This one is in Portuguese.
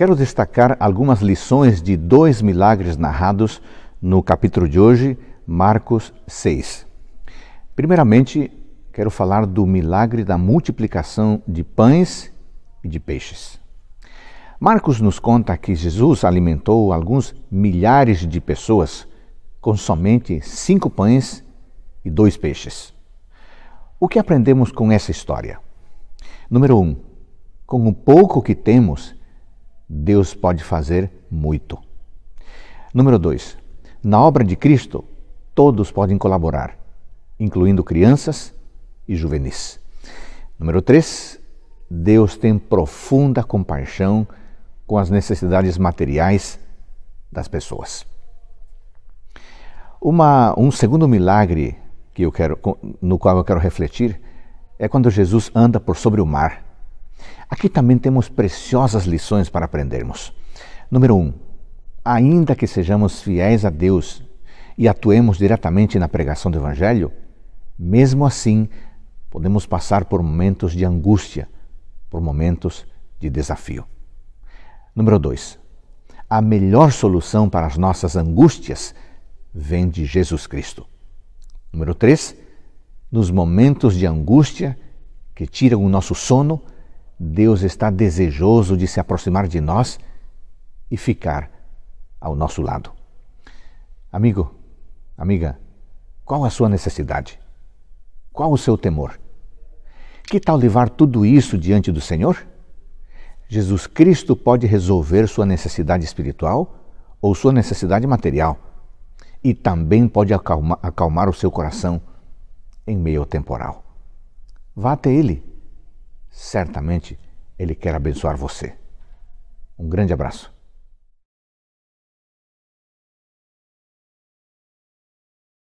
Quero destacar algumas lições de dois milagres narrados no capítulo de hoje, Marcos 6. Primeiramente, quero falar do milagre da multiplicação de pães e de peixes. Marcos nos conta que Jesus alimentou alguns milhares de pessoas com somente cinco pães e dois peixes. O que aprendemos com essa história? Número 1. Um, com o pouco que temos, Deus pode fazer muito. Número 2. Na obra de Cristo, todos podem colaborar, incluindo crianças e juvenis. Número 3. Deus tem profunda compaixão com as necessidades materiais das pessoas. Uma, um segundo milagre que eu quero, no qual eu quero refletir é quando Jesus anda por sobre o mar Aqui também temos preciosas lições para aprendermos. Número 1. Um, ainda que sejamos fiéis a Deus e atuemos diretamente na pregação do Evangelho, mesmo assim podemos passar por momentos de angústia, por momentos de desafio. Número 2. A melhor solução para as nossas angústias vem de Jesus Cristo. Número 3. Nos momentos de angústia que tiram o nosso sono, Deus está desejoso de se aproximar de nós e ficar ao nosso lado. Amigo, amiga, qual a sua necessidade? Qual o seu temor? Que tal levar tudo isso diante do Senhor? Jesus Cristo pode resolver sua necessidade espiritual ou sua necessidade material e também pode acalmar, acalmar o seu coração em meio ao temporal. Vá até Ele certamente Ele quer abençoar você. Um grande abraço.